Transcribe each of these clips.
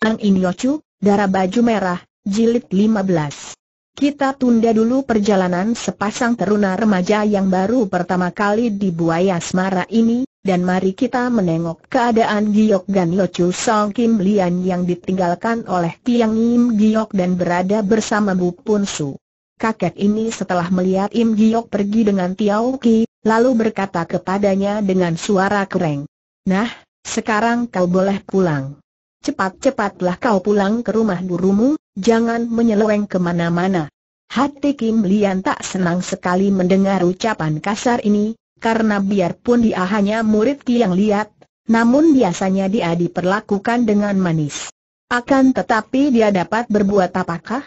Ang Inyocu, Darah Baju Merah, Jilid 15. Kita tunda dulu perjalanan sepasang teruna remaja yang baru pertama kali di buaya asmara ini, dan mari kita menengok keadaan Giok dan Yochu Song Kim Lian yang ditinggalkan oleh Tiang Im Giok dan berada bersama Bu Pun Su. Kakek ini setelah melihat Im Giok pergi dengan Tiao Ki, lalu berkata kepadanya dengan suara kering. Nah, sekarang kau boleh pulang. Cepat-cepatlah kau pulang ke rumah burumu, jangan menyeleweng kemana-mana. Hati Kim Lian tak senang sekali mendengar ucapan kasar ini, karena biarpun dia hanya murid yang lihat, namun biasanya dia diperlakukan dengan manis. Akan tetapi dia dapat berbuat apakah?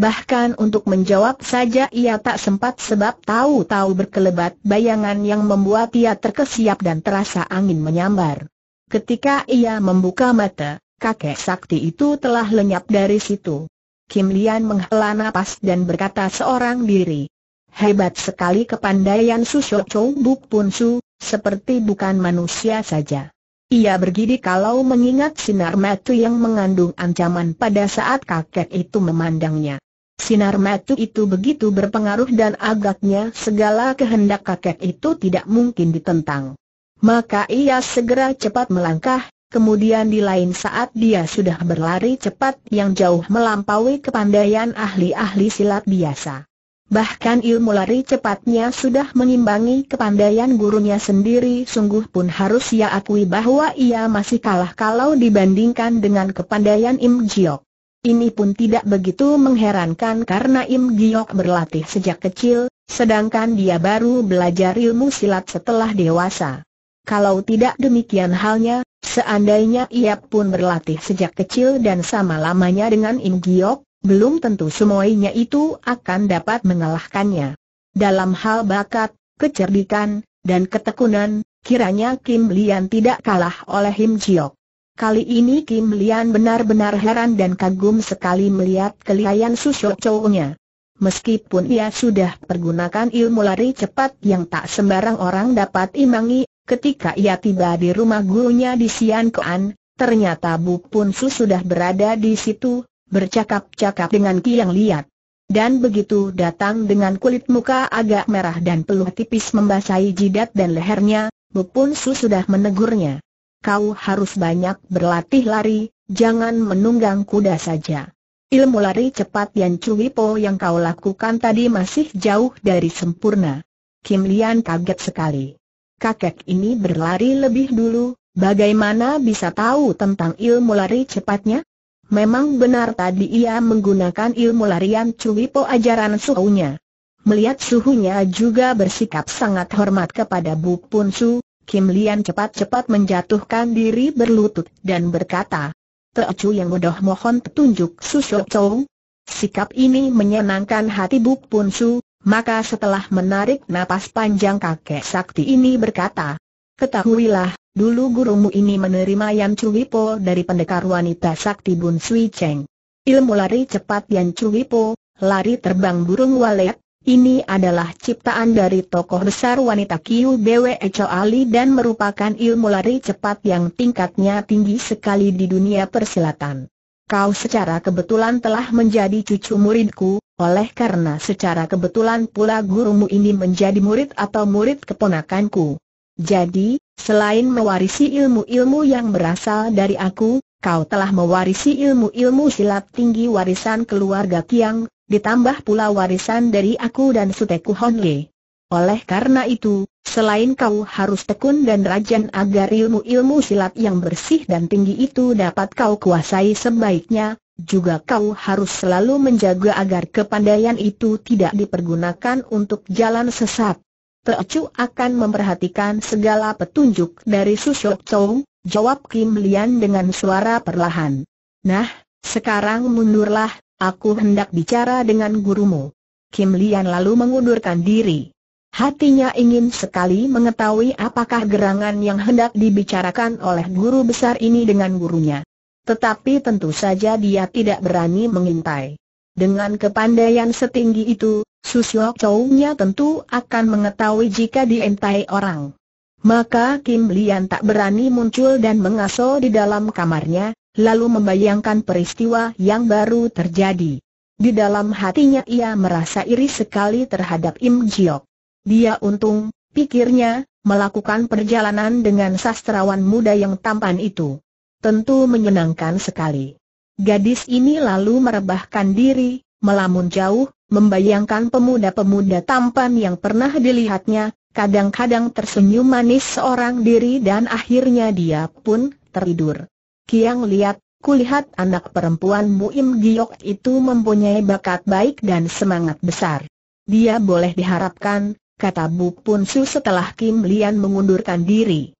Bahkan untuk menjawab saja ia tak sempat sebab tahu-tahu berkelebat bayangan yang membuat ia terkesiap dan terasa angin menyambar. Ketika ia membuka mata, kakek sakti itu telah lenyap dari situ. Kim Lian menghela nafas dan berkata seorang diri. Hebat sekali kepandaian Susho Chou Buk Pun Su, seperti bukan manusia saja. Ia bergidi kalau mengingat sinar mata yang mengandung ancaman pada saat kakek itu memandangnya. Sinar mata itu begitu berpengaruh dan agaknya segala kehendak kakek itu tidak mungkin ditentang. Maka ia segera cepat melangkah, Kemudian di lain saat dia sudah berlari cepat yang jauh melampaui kepandaian ahli-ahli silat biasa. Bahkan ilmu lari cepatnya sudah mengimbangi kepandaian gurunya sendiri sungguh pun harus ia akui bahwa ia masih kalah kalau dibandingkan dengan kepandaian Im Giok. Ini pun tidak begitu mengherankan karena Im Giok berlatih sejak kecil, sedangkan dia baru belajar ilmu silat setelah dewasa. Kalau tidak demikian halnya, Seandainya ia pun berlatih sejak kecil dan sama lamanya dengan Im Giok, belum tentu semuanya itu akan dapat mengalahkannya. Dalam hal bakat, kecerdikan, dan ketekunan, kiranya Kim Lian tidak kalah oleh Im Giok. Kali ini Kim Lian benar-benar heran dan kagum sekali melihat kelihayan susuk cowoknya. Meskipun ia sudah pergunakan ilmu lari cepat yang tak sembarang orang dapat imangi, Ketika ia tiba di rumah gurunya di Sian Kuan, ternyata Bu Pun Su sudah berada di situ, bercakap-cakap dengan Kiang Liat. Dan begitu datang dengan kulit muka agak merah dan peluh tipis membasahi jidat dan lehernya, Bu Pun Su sudah menegurnya. Kau harus banyak berlatih lari, jangan menunggang kuda saja. Ilmu lari cepat Yan Cui Po yang kau lakukan tadi masih jauh dari sempurna. Kim Lian kaget sekali kakek ini berlari lebih dulu, bagaimana bisa tahu tentang ilmu lari cepatnya? Memang benar tadi ia menggunakan ilmu larian cuwipo ajaran suhunya. Melihat suhunya juga bersikap sangat hormat kepada Bu Pun Su, Kim Lian cepat-cepat menjatuhkan diri berlutut dan berkata, Teocu yang bodoh mohon petunjuk Shou Chou." Sikap ini menyenangkan hati Bu Pun Su, maka setelah menarik napas panjang kakek sakti ini berkata, Ketahuilah, dulu gurumu ini menerima Yan Chui Po dari pendekar wanita sakti Bun Sui Cheng. Ilmu lari cepat Yan Chui Po, lari terbang burung walet, ini adalah ciptaan dari tokoh besar wanita Kiu Bwe Echo Ali dan merupakan ilmu lari cepat yang tingkatnya tinggi sekali di dunia persilatan. Kau secara kebetulan telah menjadi cucu muridku, oleh karena secara kebetulan pula gurumu ini menjadi murid atau murid keponakanku. Jadi, selain mewarisi ilmu-ilmu yang berasal dari aku, kau telah mewarisi ilmu-ilmu silat tinggi warisan keluarga Kiang, ditambah pula warisan dari aku dan Suteku Honle. Oleh karena itu, selain kau harus tekun dan rajin agar ilmu-ilmu silat yang bersih dan tinggi itu dapat kau kuasai sebaiknya, juga kau harus selalu menjaga agar kepandaian itu tidak dipergunakan untuk jalan sesat. Teocu akan memperhatikan segala petunjuk dari Sushok Chou, jawab Kim Lian dengan suara perlahan. Nah, sekarang mundurlah, aku hendak bicara dengan gurumu. Kim Lian lalu mengundurkan diri. Hatinya ingin sekali mengetahui apakah gerangan yang hendak dibicarakan oleh guru besar ini dengan gurunya. Tetapi tentu saja dia tidak berani mengintai. Dengan kepandaian setinggi itu, Susiok Chow-nya tentu akan mengetahui jika diintai orang. Maka Kim Lian tak berani muncul dan mengaso di dalam kamarnya, lalu membayangkan peristiwa yang baru terjadi. Di dalam hatinya ia merasa iri sekali terhadap Im Jiok. Dia untung, pikirnya, melakukan perjalanan dengan sastrawan muda yang tampan itu. Tentu menyenangkan sekali. Gadis ini lalu merebahkan diri, melamun jauh, membayangkan pemuda-pemuda tampan yang pernah dilihatnya, kadang-kadang tersenyum manis seorang diri dan akhirnya dia pun tertidur. Kiang lihat, kulihat anak perempuan Muim Giok itu mempunyai bakat baik dan semangat besar. Dia boleh diharapkan, kata Bu Pun Su setelah Kim Lian mengundurkan diri.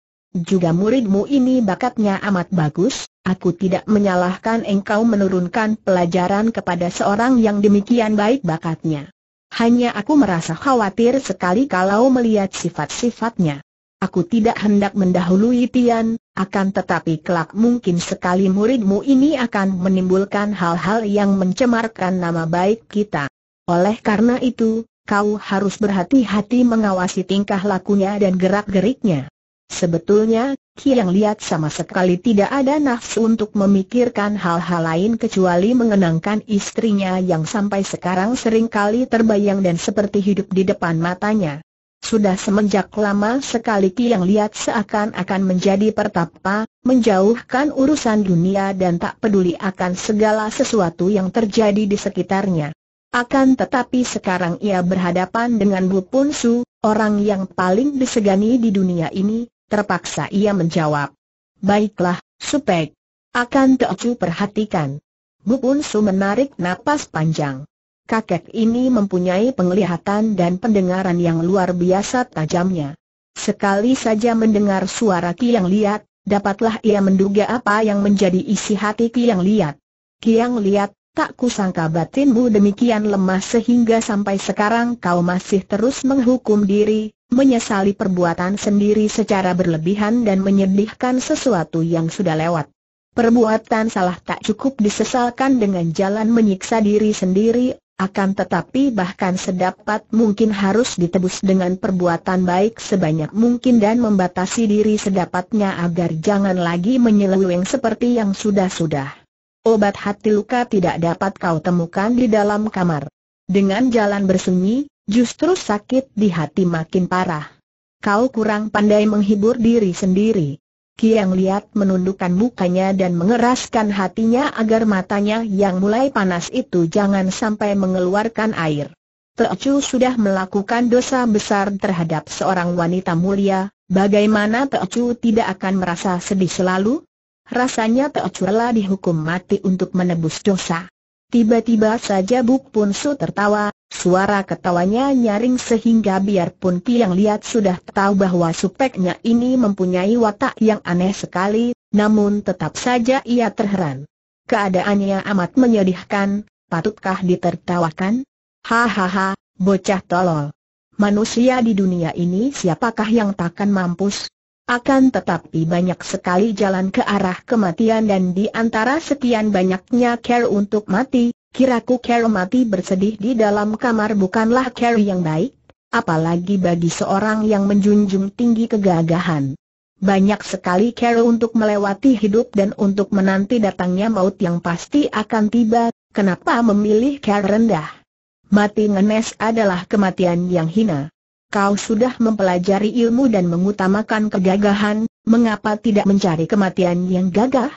Juga muridmu ini bakatnya amat bagus, aku tidak menyalahkan engkau menurunkan pelajaran kepada seorang yang demikian baik bakatnya. Hanya aku merasa khawatir sekali kalau melihat sifat-sifatnya. Aku tidak hendak mendahului Tian, akan tetapi kelak mungkin sekali muridmu ini akan menimbulkan hal-hal yang mencemarkan nama baik kita. Oleh karena itu, kau harus berhati-hati mengawasi tingkah lakunya dan gerak-geriknya. Sebetulnya, Ki yang lihat sama sekali tidak ada nafsu untuk memikirkan hal-hal lain kecuali mengenangkan istrinya yang sampai sekarang seringkali terbayang dan seperti hidup di depan matanya. Sudah semenjak lama sekali Ki yang lihat seakan-akan menjadi pertapa, menjauhkan urusan dunia dan tak peduli akan segala sesuatu yang terjadi di sekitarnya. Akan tetapi sekarang ia berhadapan dengan Bu Punsu, orang yang paling disegani di dunia ini, Terpaksa ia menjawab. Baiklah, Supek. Akan Teocu perhatikan. Bu Unsu menarik napas panjang. Kakek ini mempunyai penglihatan dan pendengaran yang luar biasa tajamnya. Sekali saja mendengar suara Kiang Liat, dapatlah ia menduga apa yang menjadi isi hati Kiang Liat. Kiang Liat Tak kusangka batinmu demikian lemah sehingga sampai sekarang kau masih terus menghukum diri, menyesali perbuatan sendiri secara berlebihan dan menyedihkan sesuatu yang sudah lewat. Perbuatan salah tak cukup disesalkan dengan jalan menyiksa diri sendiri, akan tetapi bahkan sedapat mungkin harus ditebus dengan perbuatan baik sebanyak mungkin dan membatasi diri sedapatnya agar jangan lagi menyeleweng seperti yang sudah-sudah. Obat hati luka tidak dapat kau temukan di dalam kamar. Dengan jalan bersunyi, justru sakit di hati makin parah. Kau kurang pandai menghibur diri sendiri. Kiang lihat menundukkan mukanya dan mengeraskan hatinya agar matanya yang mulai panas itu jangan sampai mengeluarkan air. Teocu sudah melakukan dosa besar terhadap seorang wanita mulia, bagaimana Teocu tidak akan merasa sedih selalu? Rasanya tak Churla dihukum mati untuk menebus dosa. Tiba-tiba saja Buk Pun Su tertawa, suara ketawanya nyaring sehingga biarpun Tiang Liat sudah tahu bahwa supeknya ini mempunyai watak yang aneh sekali, namun tetap saja ia terheran. Keadaannya amat menyedihkan, patutkah ditertawakan? Hahaha, bocah tolol. Manusia di dunia ini siapakah yang takkan mampus? Akan tetapi banyak sekali jalan ke arah kematian dan di antara sekian banyaknya care untuk mati, kiraku care mati bersedih di dalam kamar bukanlah care yang baik, apalagi bagi seorang yang menjunjung tinggi kegagahan. Banyak sekali care untuk melewati hidup dan untuk menanti datangnya maut yang pasti akan tiba, kenapa memilih care rendah? Mati ngenes adalah kematian yang hina kau sudah mempelajari ilmu dan mengutamakan kegagahan, mengapa tidak mencari kematian yang gagah?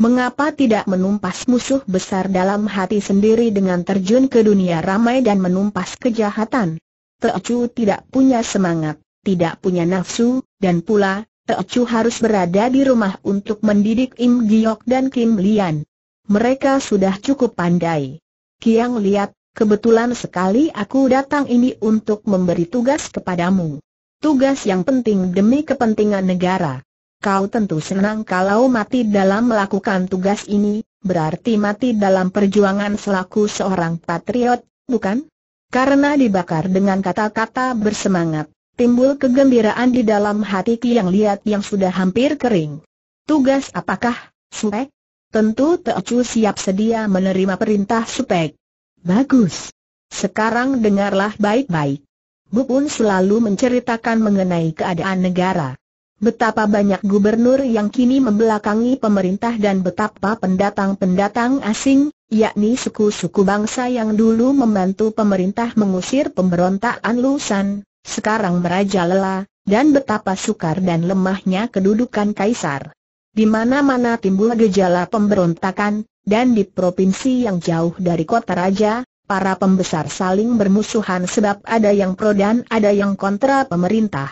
Mengapa tidak menumpas musuh besar dalam hati sendiri dengan terjun ke dunia ramai dan menumpas kejahatan? Teocu tidak punya semangat, tidak punya nafsu, dan pula, Teocu harus berada di rumah untuk mendidik Im Giok dan Kim Lian. Mereka sudah cukup pandai. Kiang lihat, Kebetulan sekali aku datang ini untuk memberi tugas kepadamu. Tugas yang penting demi kepentingan negara. Kau tentu senang kalau mati dalam melakukan tugas ini, berarti mati dalam perjuangan selaku seorang patriot, bukan? Karena dibakar dengan kata-kata bersemangat, timbul kegembiraan di dalam hati Ki yang lihat yang sudah hampir kering. Tugas apakah, Supek? Tentu Teocu siap sedia menerima perintah Supek. Bagus. Sekarang dengarlah baik-baik. Bupun selalu menceritakan mengenai keadaan negara. Betapa banyak gubernur yang kini membelakangi pemerintah dan betapa pendatang-pendatang asing, yakni suku-suku bangsa yang dulu membantu pemerintah mengusir pemberontakan Lusan, sekarang merajalela, dan betapa sukar dan lemahnya kedudukan kaisar. Di mana-mana timbul gejala pemberontakan, dan di provinsi yang jauh dari kota raja, para pembesar saling bermusuhan sebab ada yang pro dan ada yang kontra pemerintah.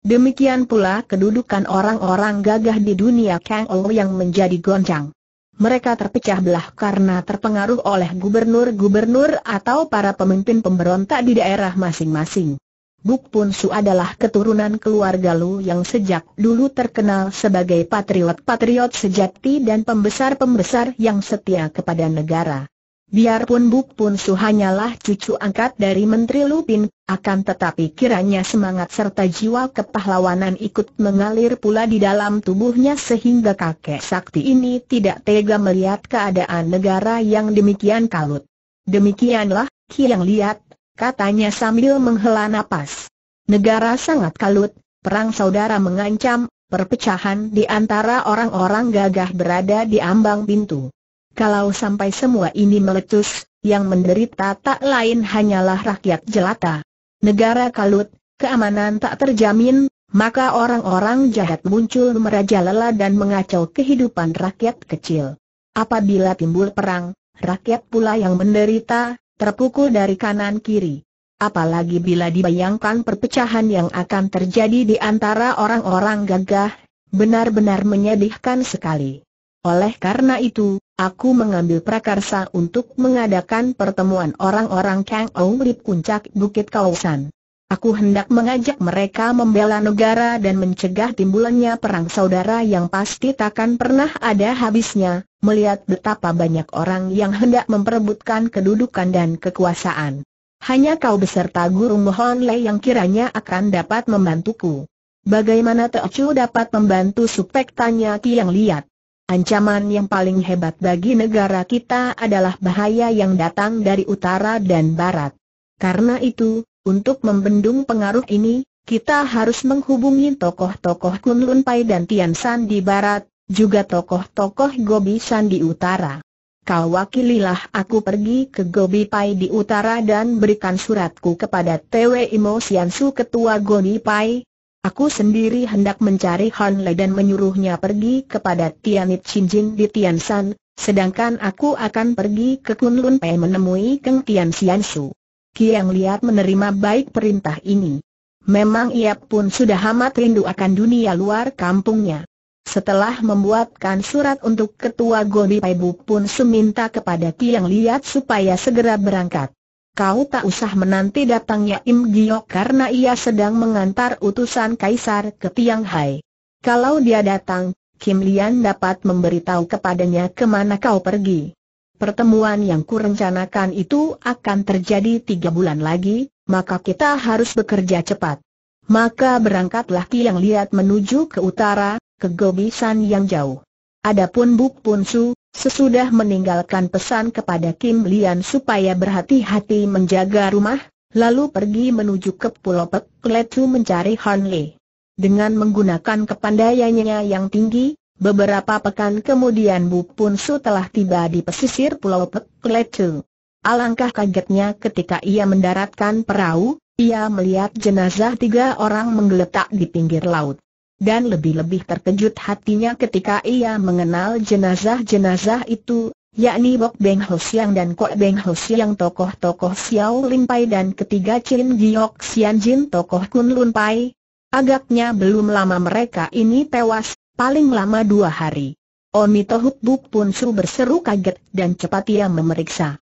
Demikian pula kedudukan orang-orang gagah di dunia Kang Ol yang menjadi goncang. Mereka terpecah belah karena terpengaruh oleh gubernur-gubernur atau para pemimpin pemberontak di daerah masing-masing. Buk Pun Su adalah keturunan keluarga Lu yang sejak dulu terkenal sebagai patriot-patriot sejati dan pembesar-pembesar yang setia kepada negara. Biarpun Buk Pun Su hanyalah cucu angkat dari Menteri Lupin, akan tetapi kiranya semangat serta jiwa kepahlawanan ikut mengalir pula di dalam tubuhnya sehingga kakek sakti ini tidak tega melihat keadaan negara yang demikian kalut. Demikianlah, Ki yang lihat, katanya sambil menghela napas. Negara sangat kalut, perang saudara mengancam, perpecahan di antara orang-orang gagah berada di ambang pintu. Kalau sampai semua ini meletus, yang menderita tak lain hanyalah rakyat jelata. Negara kalut, keamanan tak terjamin, maka orang-orang jahat muncul merajalela dan mengacau kehidupan rakyat kecil. Apabila timbul perang, rakyat pula yang menderita, terpukul dari kanan kiri. Apalagi bila dibayangkan perpecahan yang akan terjadi di antara orang-orang gagah, benar-benar menyedihkan sekali. Oleh karena itu, aku mengambil prakarsa untuk mengadakan pertemuan orang-orang Kang Ong di puncak Bukit Kausan. Aku hendak mengajak mereka membela negara dan mencegah timbulannya perang saudara yang pasti takkan pernah ada habisnya, melihat betapa banyak orang yang hendak memperebutkan kedudukan dan kekuasaan. Hanya kau beserta guru Mohon Le yang kiranya akan dapat membantuku. Bagaimana Teocu dapat membantu Supek tanya yang lihat? Ancaman yang paling hebat bagi negara kita adalah bahaya yang datang dari utara dan barat. Karena itu, untuk membendung pengaruh ini, kita harus menghubungi tokoh-tokoh Kunlun Pai dan Tian San di barat, juga tokoh-tokoh Gobi San di utara. Kau wakililah aku pergi ke Gobi Pai di utara dan berikan suratku kepada TW Imo Siansu Ketua Gobi Pai. Aku sendiri hendak mencari Han Le dan menyuruhnya pergi kepada Tianit Shinjin di Tiansan, sedangkan aku akan pergi ke Kunlun Pai menemui Keng Tian Siansu. Kiang Liat menerima baik perintah ini. Memang ia pun sudah amat rindu akan dunia luar kampungnya. Setelah membuatkan surat untuk ketua Gobi Godi Paibu pun seminta kepada Tiang Liat supaya segera berangkat. Kau tak usah menanti datangnya Im Gio karena ia sedang mengantar utusan kaisar ke Tiang Hai. Kalau dia datang, Kim Lian dapat memberitahu kepadanya kemana kau pergi. Pertemuan yang kurencanakan itu akan terjadi tiga bulan lagi, maka kita harus bekerja cepat. Maka berangkatlah Tiang Liat menuju ke utara, ke Gobisan yang jauh. Adapun Buk Pun Su, sesudah meninggalkan pesan kepada Kim Lian supaya berhati-hati menjaga rumah, lalu pergi menuju ke Pulau Pek Letu mencari Han Lee. Dengan menggunakan kepandaiannya yang tinggi, beberapa pekan kemudian Buk Pun Su telah tiba di pesisir Pulau Pek Letu. Alangkah kagetnya ketika ia mendaratkan perahu, ia melihat jenazah tiga orang menggeletak di pinggir laut dan lebih-lebih terkejut hatinya ketika ia mengenal jenazah-jenazah itu, yakni Bok Beng Ho Siang dan Kok Beng Ho Siang tokoh-tokoh Xiao Lin Pai dan ketiga Chin Giok Xian Jin tokoh Kun Lun Pai. Agaknya belum lama mereka ini tewas, paling lama dua hari. Oni Tohut Buk Pun Su berseru kaget dan cepat ia memeriksa.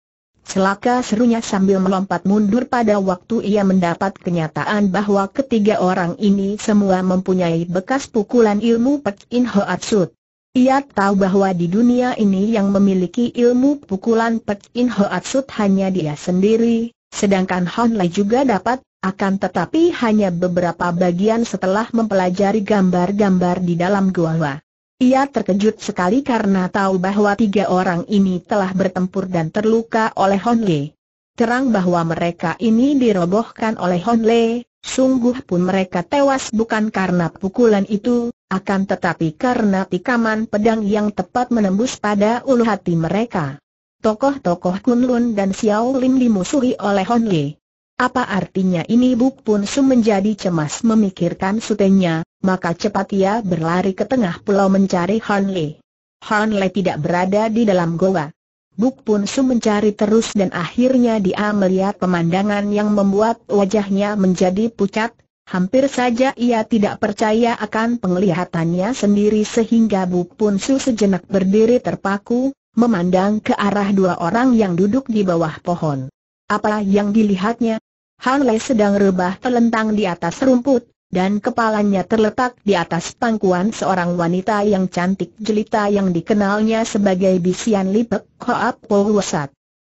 Celaka serunya sambil melompat mundur pada waktu ia mendapat kenyataan bahwa ketiga orang ini semua mempunyai bekas pukulan ilmu Pek In ho Hoatsut. Ia tahu bahwa di dunia ini yang memiliki ilmu pukulan Pek In ho Hoatsut hanya dia sendiri, sedangkan Hon Lai juga dapat, akan tetapi hanya beberapa bagian setelah mempelajari gambar-gambar di dalam gua. Ia terkejut sekali karena tahu bahwa tiga orang ini telah bertempur dan terluka oleh Hon Le. Terang bahwa mereka ini dirobohkan oleh Hon Le, sungguh pun mereka tewas bukan karena pukulan itu, akan tetapi karena tikaman pedang yang tepat menembus pada ulu hati mereka. Tokoh-tokoh Kunlun dan Xiao Lim dimusuhi oleh Hon Le. Apa artinya ini Buk Pun Su menjadi cemas memikirkan sutenya, maka cepat ia berlari ke tengah pulau mencari Han Le. Han Le tidak berada di dalam goa. Buk Pun Su mencari terus dan akhirnya dia melihat pemandangan yang membuat wajahnya menjadi pucat, hampir saja ia tidak percaya akan penglihatannya sendiri sehingga Buk Pun Su sejenak berdiri terpaku, memandang ke arah dua orang yang duduk di bawah pohon. Apa yang dilihatnya? Han Lei sedang rebah telentang di atas rumput, dan kepalanya terletak di atas pangkuan seorang wanita yang cantik jelita yang dikenalnya sebagai Bisian Lipek Koap Po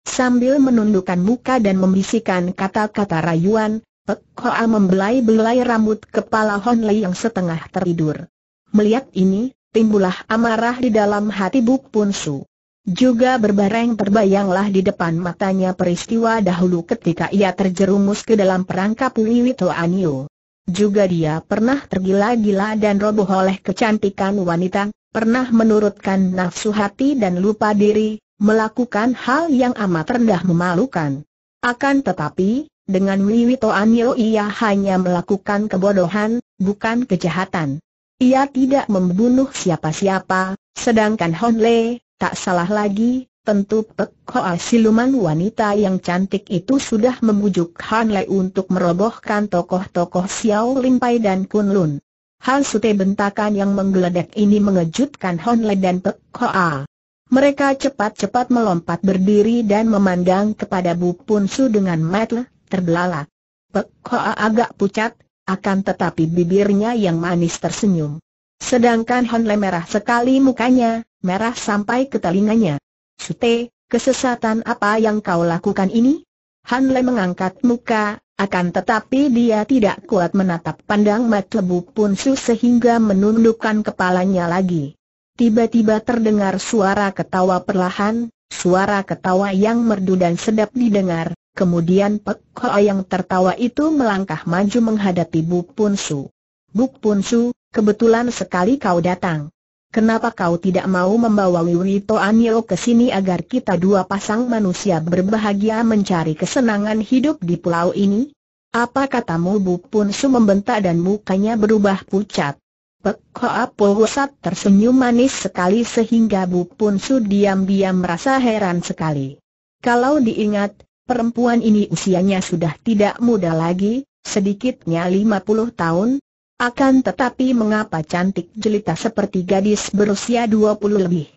Sambil menundukkan muka dan membisikkan kata-kata rayuan, Pek Hoa membelai-belai rambut kepala Han Lei yang setengah tertidur. Melihat ini, timbulah amarah di dalam hati Buk Pun Su. Juga berbareng terbayanglah di depan matanya peristiwa dahulu ketika ia terjerumus ke dalam perangkap Liwi Anio. Juga dia pernah tergila-gila dan roboh oleh kecantikan wanita, pernah menurutkan nafsu hati dan lupa diri, melakukan hal yang amat rendah memalukan. Akan tetapi, dengan Liwi Anio ia hanya melakukan kebodohan, bukan kejahatan. Ia tidak membunuh siapa-siapa, sedangkan Hon Le, Tak salah lagi, tentu Pek Hoa siluman wanita yang cantik itu sudah membujuk Han Lei untuk merobohkan tokoh-tokoh Xiao Pai dan Kun Lun. Hal sute bentakan yang menggeledak ini mengejutkan Han Lei dan Pek Hoa. Mereka cepat-cepat melompat berdiri dan memandang kepada Bu Pun Su dengan mata terbelalak. Pek Hoa agak pucat, akan tetapi bibirnya yang manis tersenyum. Sedangkan Le merah sekali mukanya, merah sampai ke telinganya. Sute, kesesatan apa yang kau lakukan ini? Han Le mengangkat muka, akan tetapi dia tidak kuat menatap pandang Matlebu Punsu sehingga menundukkan kepalanya lagi. Tiba-tiba terdengar suara ketawa perlahan, suara ketawa yang merdu dan sedap didengar, kemudian Pek Ho yang tertawa itu melangkah maju menghadapi Bu Punsu. Bu Punsu, kebetulan sekali kau datang. Kenapa kau tidak mau membawa Wiwito Anio ke sini agar kita dua pasang manusia berbahagia mencari kesenangan hidup di pulau ini? Apa katamu Bu Pun Su membentak dan mukanya berubah pucat. Pek Hoa Powosat tersenyum manis sekali sehingga Bu Pun Su diam-diam merasa heran sekali. Kalau diingat, perempuan ini usianya sudah tidak muda lagi, sedikitnya 50 tahun, akan tetapi mengapa cantik jelita seperti gadis berusia 20 lebih?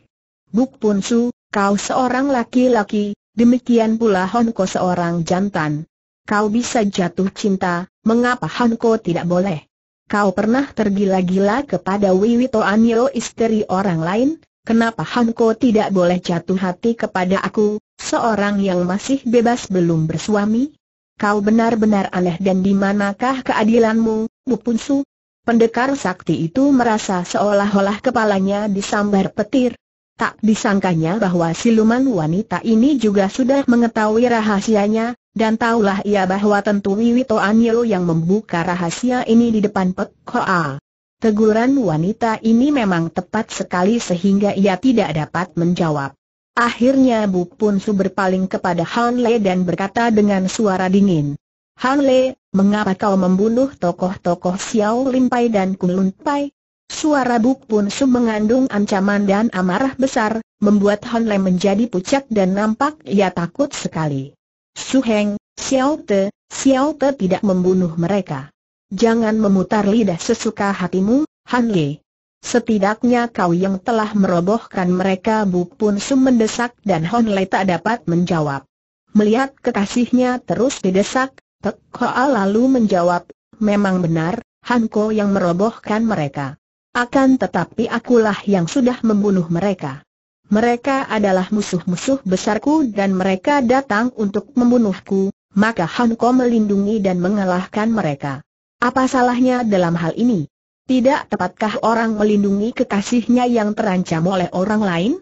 Buk Pun Su, kau seorang laki-laki, demikian pula Honko seorang jantan. Kau bisa jatuh cinta, mengapa Honko tidak boleh? Kau pernah tergila-gila kepada Wiwito Anio istri orang lain? Kenapa Honko tidak boleh jatuh hati kepada aku, seorang yang masih bebas belum bersuami? Kau benar-benar aneh dan di manakah keadilanmu, Punsu? Pendekar sakti itu merasa seolah-olah kepalanya disambar petir. Tak disangkanya bahwa siluman wanita ini juga sudah mengetahui rahasianya, dan tahulah ia bahwa tentu Wiwito Anyo yang membuka rahasia ini di depan Pek Hoa. Teguran wanita ini memang tepat sekali sehingga ia tidak dapat menjawab. Akhirnya Bu Pun Su berpaling kepada Han Le dan berkata dengan suara dingin. Han Le, mengapa kau membunuh tokoh-tokoh Xiao Limpai dan Lun Pai? Suara Buk Pun Su mengandung ancaman dan amarah besar, membuat Han Le menjadi pucat dan nampak ia takut sekali. Su Heng, Xiao Te, Xiao Te tidak membunuh mereka. Jangan memutar lidah sesuka hatimu, Han Le. Setidaknya kau yang telah merobohkan mereka Bupun Sum mendesak dan Han Le tak dapat menjawab. Melihat kekasihnya terus didesak, Tek Hoa lalu menjawab, memang benar, Hanko yang merobohkan mereka. Akan tetapi akulah yang sudah membunuh mereka. Mereka adalah musuh-musuh besarku dan mereka datang untuk membunuhku, maka Hanko melindungi dan mengalahkan mereka. Apa salahnya dalam hal ini? Tidak tepatkah orang melindungi kekasihnya yang terancam oleh orang lain?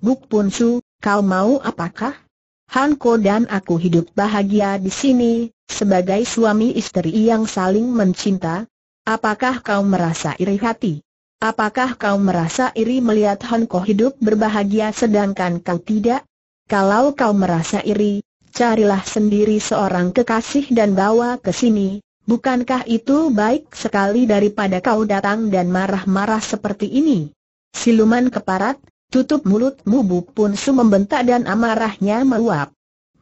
Buk Pun Su, kau mau apakah? Hanko dan aku hidup bahagia di sini, sebagai suami istri yang saling mencinta? Apakah kau merasa iri hati? Apakah kau merasa iri melihat Ko hidup berbahagia sedangkan kau tidak? Kalau kau merasa iri, carilah sendiri seorang kekasih dan bawa ke sini, bukankah itu baik sekali daripada kau datang dan marah-marah seperti ini? Siluman keparat, tutup mulutmu Buk punsu membentak dan amarahnya meluap.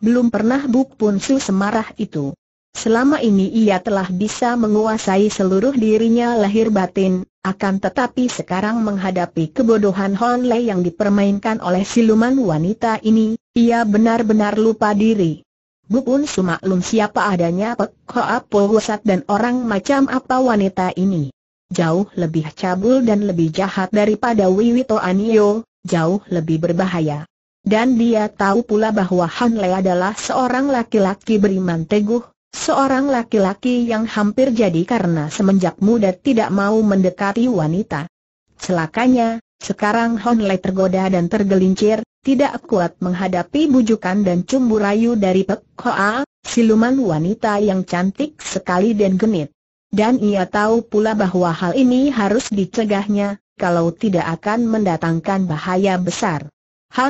Belum pernah Buk punsu semarah itu. Selama ini ia telah bisa menguasai seluruh dirinya lahir batin, akan tetapi sekarang menghadapi kebodohan Hon Lei yang dipermainkan oleh siluman wanita ini, ia benar-benar lupa diri. Bupun sumaklum siapa adanya Pek Hoa Powosat dan orang macam apa wanita ini. Jauh lebih cabul dan lebih jahat daripada Wiwito Anio, jauh lebih berbahaya. Dan dia tahu pula bahwa Han Lei adalah seorang laki-laki beriman teguh, Seorang laki-laki yang hampir jadi karena semenjak muda tidak mau mendekati wanita. Celakanya, sekarang Honle tergoda dan tergelincir, tidak kuat menghadapi bujukan dan cumbu rayu dari Pek Hoa, siluman wanita yang cantik sekali dan genit. Dan ia tahu pula bahwa hal ini harus dicegahnya, kalau tidak akan mendatangkan bahaya besar.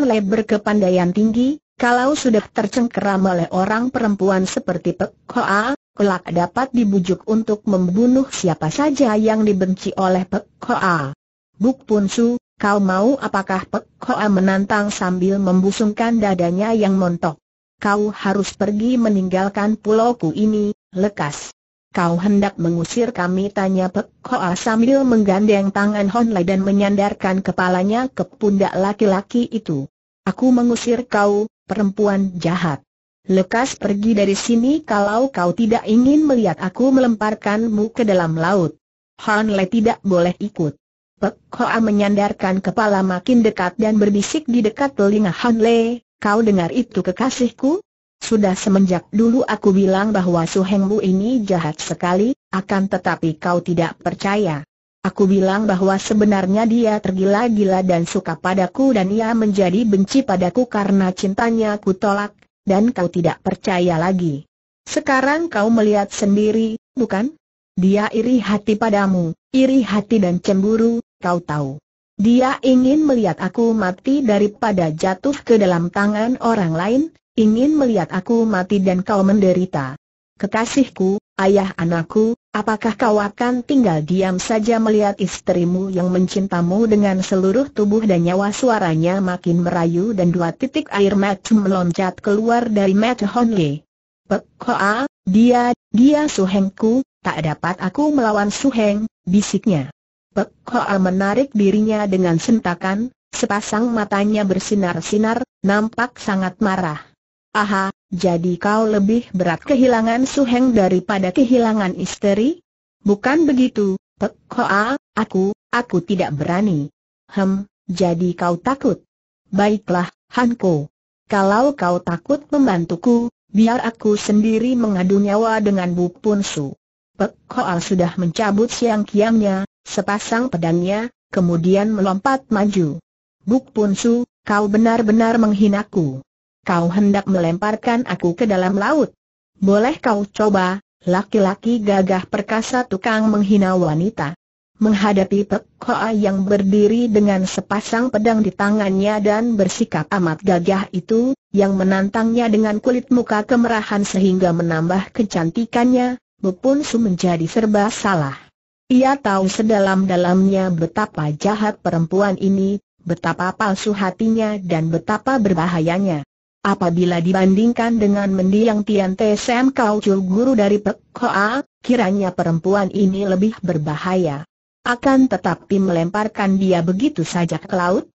Lei berkepandaian tinggi, kalau sudah tercengkeram oleh orang perempuan seperti Pek Hoa, kelak dapat dibujuk untuk membunuh siapa saja yang dibenci oleh Pek Hoa. Buk Pun Su, kau mau apakah Pek Hoa menantang sambil membusungkan dadanya yang montok. Kau harus pergi meninggalkan pulauku ini, lekas. Kau hendak mengusir kami tanya Pek Hoa sambil menggandeng tangan Hon Lai dan menyandarkan kepalanya ke pundak laki-laki itu. Aku mengusir kau, perempuan jahat. Lekas pergi dari sini kalau kau tidak ingin melihat aku melemparkanmu ke dalam laut. Han Le tidak boleh ikut. Pek Hoa menyandarkan kepala makin dekat dan berbisik di dekat telinga Han Le, kau dengar itu kekasihku? Sudah semenjak dulu aku bilang bahwa suhengmu ini jahat sekali, akan tetapi kau tidak percaya. Aku bilang bahwa sebenarnya dia tergila-gila dan suka padaku dan ia menjadi benci padaku karena cintanya ku tolak, dan kau tidak percaya lagi. Sekarang kau melihat sendiri, bukan? Dia iri hati padamu, iri hati dan cemburu, kau tahu. Dia ingin melihat aku mati daripada jatuh ke dalam tangan orang lain, ingin melihat aku mati dan kau menderita. Kekasihku, ayah anakku, Apakah kau akan tinggal diam saja melihat istrimu yang mencintamu dengan seluruh tubuh dan nyawa suaranya makin merayu dan dua titik air mata meloncat keluar dari mata Hon Ye. Pek Hoa, dia, dia suhengku, tak dapat aku melawan suheng, bisiknya. Pek Hoa menarik dirinya dengan sentakan, sepasang matanya bersinar-sinar, nampak sangat marah. Aha, jadi kau lebih berat kehilangan Su Heng daripada kehilangan istri? Bukan begitu, Pek Koa, aku, aku tidak berani. Hem, jadi kau takut? Baiklah, Hanko. Kalau kau takut membantuku, biar aku sendiri mengadu nyawa dengan Bu Punsu. Su. Pek Koa sudah mencabut siang kiamnya, sepasang pedangnya, kemudian melompat maju. Buk Punsu, kau benar-benar menghinaku kau hendak melemparkan aku ke dalam laut. Boleh kau coba, laki-laki gagah perkasa tukang menghina wanita. Menghadapi Pek Hoa yang berdiri dengan sepasang pedang di tangannya dan bersikap amat gagah itu, yang menantangnya dengan kulit muka kemerahan sehingga menambah kecantikannya, Bepun Su menjadi serba salah. Ia tahu sedalam-dalamnya betapa jahat perempuan ini, betapa palsu hatinya dan betapa berbahayanya. Apabila dibandingkan dengan mendiang Tian Te Sen Kau Chul Guru dari Pek Hoa, kiranya perempuan ini lebih berbahaya. Akan tetapi melemparkan dia begitu saja ke laut?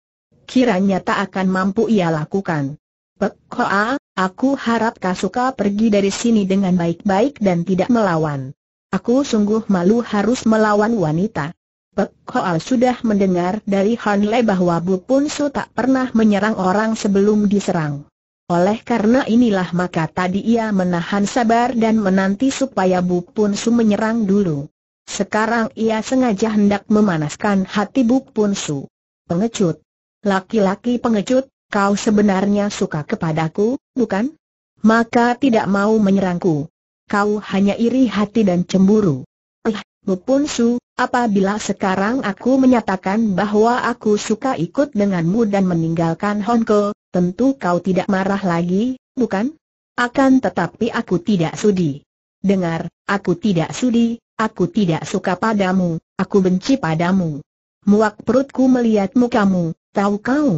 Kiranya tak akan mampu ia lakukan. Pek Hoa, aku harap Kasuka pergi dari sini dengan baik-baik dan tidak melawan. Aku sungguh malu harus melawan wanita. Pek Hoa sudah mendengar dari Han Le bahwa Bu Pun Su tak pernah menyerang orang sebelum diserang. Oleh karena inilah maka tadi ia menahan sabar dan menanti supaya Bu Pun Su menyerang dulu. Sekarang ia sengaja hendak memanaskan hati Bu Pun Su. Pengecut. Laki-laki pengecut, kau sebenarnya suka kepadaku, bukan? Maka tidak mau menyerangku. Kau hanya iri hati dan cemburu. Eh, Bu Pun Su, apabila sekarang aku menyatakan bahwa aku suka ikut denganmu dan meninggalkan Hongkong, tentu kau tidak marah lagi, bukan? Akan tetapi aku tidak sudi. Dengar, aku tidak sudi, aku tidak suka padamu, aku benci padamu. Muak perutku melihat mukamu, tahu kau?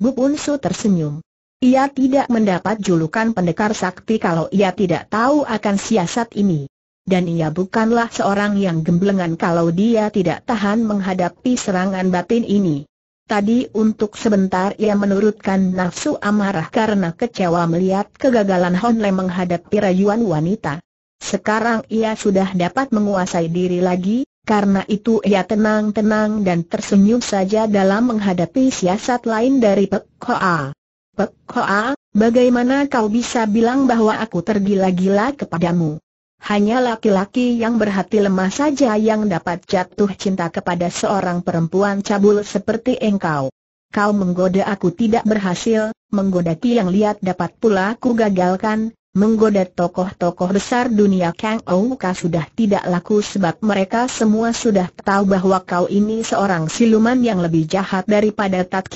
Bu Unsu tersenyum. Ia tidak mendapat julukan pendekar sakti kalau ia tidak tahu akan siasat ini. Dan ia bukanlah seorang yang gemblengan kalau dia tidak tahan menghadapi serangan batin ini. Tadi untuk sebentar ia menurutkan nafsu amarah karena kecewa melihat kegagalan Honle menghadapi rayuan wanita. Sekarang ia sudah dapat menguasai diri lagi, karena itu ia tenang-tenang dan tersenyum saja dalam menghadapi siasat lain dari Pek Koa. Pek Koa, bagaimana kau bisa bilang bahwa aku tergila-gila kepadamu? Hanya laki-laki yang berhati lemah saja yang dapat jatuh cinta kepada seorang perempuan cabul seperti engkau. Kau menggoda aku tidak berhasil, menggoda Tiang Liat dapat pula ku gagalkan, menggoda tokoh-tokoh besar dunia Kang Ouka sudah tidak laku sebab mereka semua sudah tahu bahwa kau ini seorang siluman yang lebih jahat daripada Tat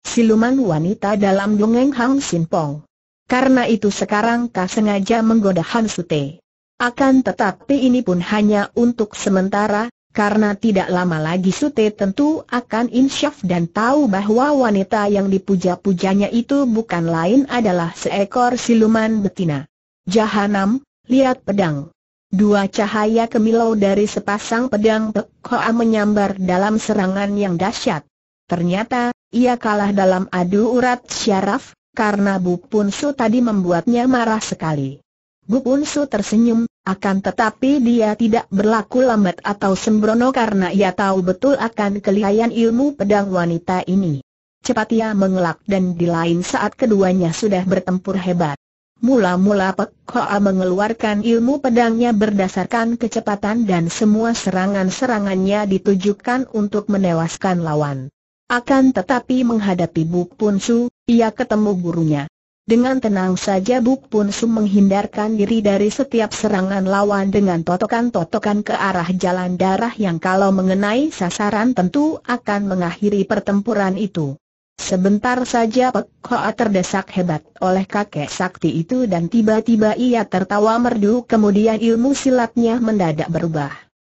siluman wanita dalam dongeng Hang Sin Pong. Karena itu sekarang kau sengaja menggoda Han Sute. Akan tetapi ini pun hanya untuk sementara, karena tidak lama lagi Sute tentu akan insyaf dan tahu bahwa wanita yang dipuja-pujanya itu bukan lain adalah seekor siluman betina. Jahanam, lihat pedang. Dua cahaya kemilau dari sepasang pedang Pek menyambar dalam serangan yang dahsyat. Ternyata, ia kalah dalam adu urat syaraf, karena Bu Su tadi membuatnya marah sekali. Bu Unsu tersenyum, akan tetapi dia tidak berlaku lambat atau sembrono karena ia tahu betul akan kelihayan ilmu pedang wanita ini. Cepat ia mengelak dan di lain saat keduanya sudah bertempur hebat. Mula-mula Pek Hoa mengeluarkan ilmu pedangnya berdasarkan kecepatan dan semua serangan-serangannya ditujukan untuk menewaskan lawan. Akan tetapi menghadapi Bu Punsu, ia ketemu gurunya. Dengan tenang saja Buk Pun Sum menghindarkan diri dari setiap serangan lawan dengan totokan-totokan ke arah jalan darah yang kalau mengenai sasaran tentu akan mengakhiri pertempuran itu. Sebentar saja Pek Hoa terdesak hebat oleh kakek sakti itu dan tiba-tiba ia tertawa merdu kemudian ilmu silatnya mendadak berubah.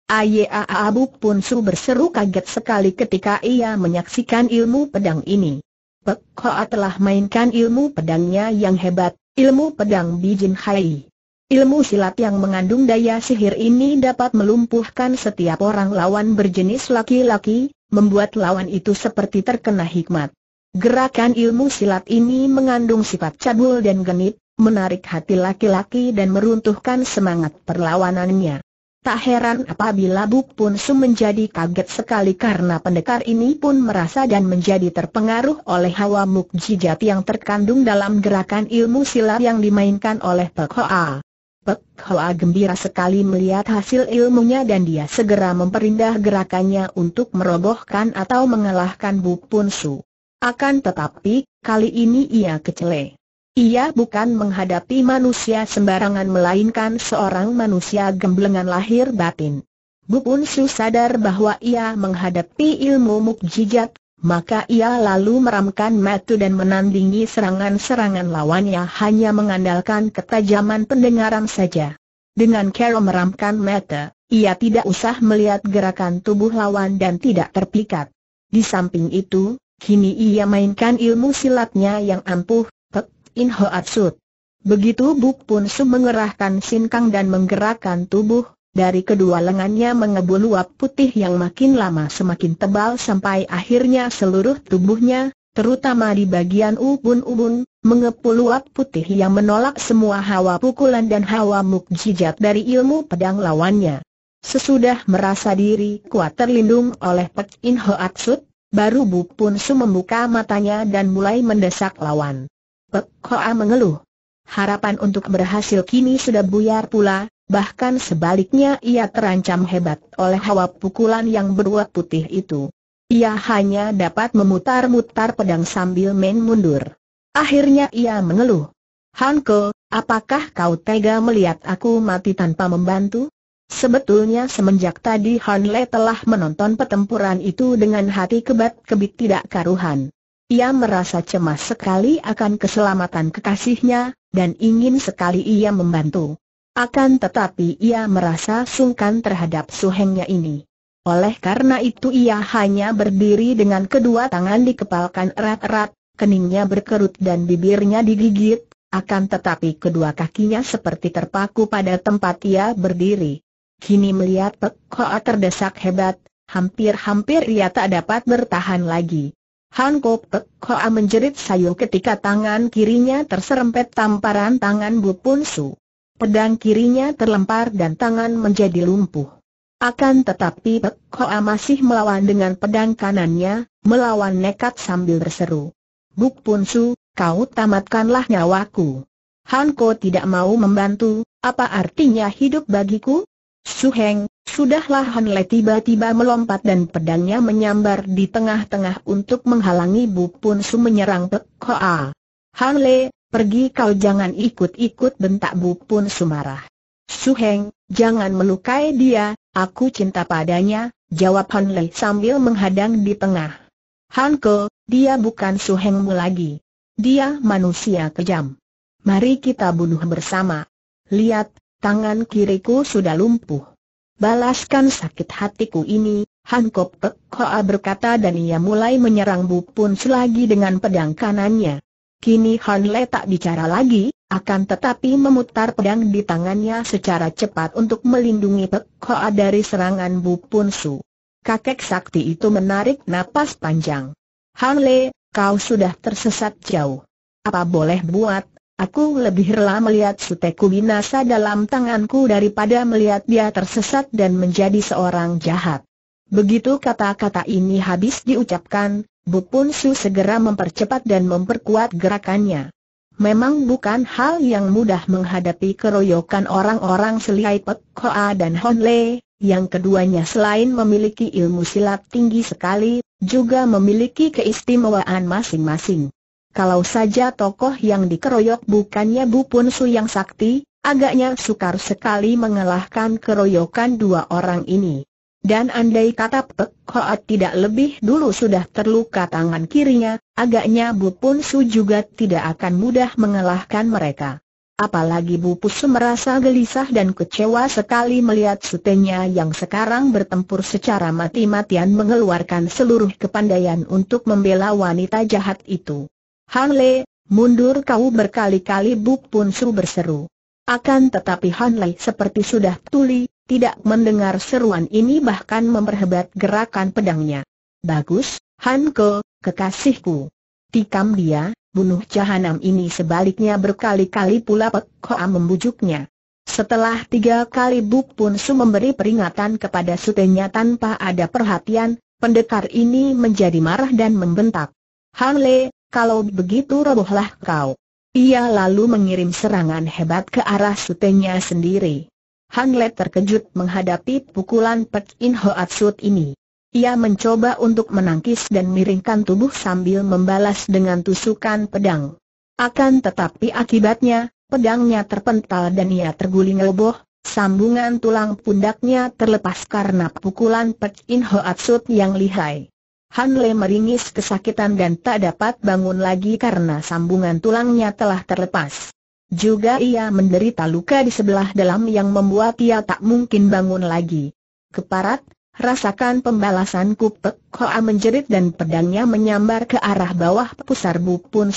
Ayaa Buk Pun Su berseru kaget sekali ketika ia menyaksikan ilmu pedang ini. Pek Hoa telah mainkan ilmu pedangnya yang hebat, ilmu pedang Bijin Hai. Ilmu silat yang mengandung daya sihir ini dapat melumpuhkan setiap orang lawan berjenis laki-laki, membuat lawan itu seperti terkena hikmat. Gerakan ilmu silat ini mengandung sifat cabul dan genit, menarik hati laki-laki dan meruntuhkan semangat perlawanannya. Tak heran apabila Buk Pun Su menjadi kaget sekali karena pendekar ini pun merasa dan menjadi terpengaruh oleh hawa mukjizat yang terkandung dalam gerakan ilmu silat yang dimainkan oleh Pek Hoa. Pek Hoa gembira sekali melihat hasil ilmunya dan dia segera memperindah gerakannya untuk merobohkan atau mengalahkan Buk Pun Su. Akan tetapi, kali ini ia kecele. Ia bukan menghadapi manusia sembarangan melainkan seorang manusia gemblengan lahir batin. Bupun Su sadar bahwa ia menghadapi ilmu mukjizat, maka ia lalu meramkan mata dan menandingi serangan-serangan lawannya hanya mengandalkan ketajaman pendengaran saja. Dengan cara meramkan mata, ia tidak usah melihat gerakan tubuh lawan dan tidak terpikat. Di samping itu, kini ia mainkan ilmu silatnya yang ampuh, In Hoatsut. Begitu Buk Pun Su mengerahkan sinkang dan menggerakkan tubuh, dari kedua lengannya mengebul uap putih yang makin lama semakin tebal sampai akhirnya seluruh tubuhnya, terutama di bagian ubun-ubun, mengepul uap putih yang menolak semua hawa pukulan dan hawa mukjizat dari ilmu pedang lawannya. Sesudah merasa diri kuat terlindung oleh Pek In Hoatsut, baru Buk Pun Su membuka matanya dan mulai mendesak lawan. Pek Hoa mengeluh. Harapan untuk berhasil kini sudah buyar pula, bahkan sebaliknya ia terancam hebat oleh hawa pukulan yang berwarna putih itu. Ia hanya dapat memutar-mutar pedang sambil main mundur. Akhirnya ia mengeluh. Hanko, apakah kau tega melihat aku mati tanpa membantu? Sebetulnya semenjak tadi Hanle telah menonton pertempuran itu dengan hati kebat-kebit tidak karuhan. Ia merasa cemas sekali akan keselamatan kekasihnya, dan ingin sekali ia membantu. Akan tetapi ia merasa sungkan terhadap suhengnya ini. Oleh karena itu ia hanya berdiri dengan kedua tangan dikepalkan erat-erat, keningnya berkerut dan bibirnya digigit, akan tetapi kedua kakinya seperti terpaku pada tempat ia berdiri. Kini melihat Pek terdesak hebat, hampir-hampir ia tak dapat bertahan lagi. Han Kok Pek eh, Hoa menjerit sayu ketika tangan kirinya terserempet tamparan tangan Bu Pun Su. Pedang kirinya terlempar dan tangan menjadi lumpuh. Akan tetapi Pek eh, Hoa masih melawan dengan pedang kanannya, melawan nekat sambil berseru. Buk Pun Su, kau tamatkanlah nyawaku. Han Hanko tidak mau membantu, apa artinya hidup bagiku? Suheng, sudahlah Han Le tiba-tiba melompat dan pedangnya menyambar di tengah-tengah untuk menghalangi Bu Pun Su menyerang Pek Hoa. Le, pergi kau jangan ikut-ikut bentak Bu Pun Su marah. Suheng, jangan melukai dia, aku cinta padanya, jawab Han Le sambil menghadang di tengah. Han Ke, dia bukan Suhengmu lagi. Dia manusia kejam. Mari kita bunuh bersama. Lihat, tangan kiriku sudah lumpuh. Balaskan sakit hatiku ini, Han Kop Pek berkata dan ia mulai menyerang Bu Pun selagi dengan pedang kanannya. Kini Han Le tak bicara lagi, akan tetapi memutar pedang di tangannya secara cepat untuk melindungi Pek Hoa dari serangan Bu Su. Kakek sakti itu menarik napas panjang. Han Le, kau sudah tersesat jauh. Apa boleh buat, Aku lebih rela melihat suteku binasa dalam tanganku daripada melihat dia tersesat dan menjadi seorang jahat. Begitu kata-kata ini habis diucapkan, Bu Pun Su segera mempercepat dan memperkuat gerakannya. Memang bukan hal yang mudah menghadapi keroyokan orang-orang seliai Pek Hoa dan Hon Le, yang keduanya selain memiliki ilmu silat tinggi sekali, juga memiliki keistimewaan masing-masing. Kalau saja tokoh yang dikeroyok bukannya Bu Pun Su yang sakti, agaknya sukar sekali mengalahkan keroyokan dua orang ini. Dan andai kata Pek Hoat tidak lebih dulu sudah terluka tangan kirinya, agaknya Bu Pun Su juga tidak akan mudah mengalahkan mereka. Apalagi Bu Pusu merasa gelisah dan kecewa sekali melihat sutenya yang sekarang bertempur secara mati-matian mengeluarkan seluruh kepandaian untuk membela wanita jahat itu. Han Le, mundur kau berkali-kali Buk Pun Su berseru. Akan tetapi Han Lei seperti sudah tuli, tidak mendengar seruan ini bahkan memperhebat gerakan pedangnya. Bagus, Han Ke, kekasihku. Tikam dia, bunuh jahanam ini sebaliknya berkali-kali pula Pek Hoa membujuknya. Setelah tiga kali Buk Pun Su memberi peringatan kepada sutenya tanpa ada perhatian, pendekar ini menjadi marah dan membentak. Han Le, kalau begitu robohlah kau. Ia lalu mengirim serangan hebat ke arah sutenya sendiri. Han terkejut menghadapi pukulan Pek In Hoat Sut ini. Ia mencoba untuk menangkis dan miringkan tubuh sambil membalas dengan tusukan pedang. Akan tetapi akibatnya, pedangnya terpental dan ia terguling roboh, sambungan tulang pundaknya terlepas karena pukulan Pek In Hoat Sut yang lihai. Han Le meringis kesakitan dan tak dapat bangun lagi karena sambungan tulangnya telah terlepas. Juga ia menderita luka di sebelah dalam yang membuat ia tak mungkin bangun lagi. Keparat, rasakan pembalasanku, Kupek Hoa menjerit dan pedangnya menyambar ke arah bawah pusar Bu Pun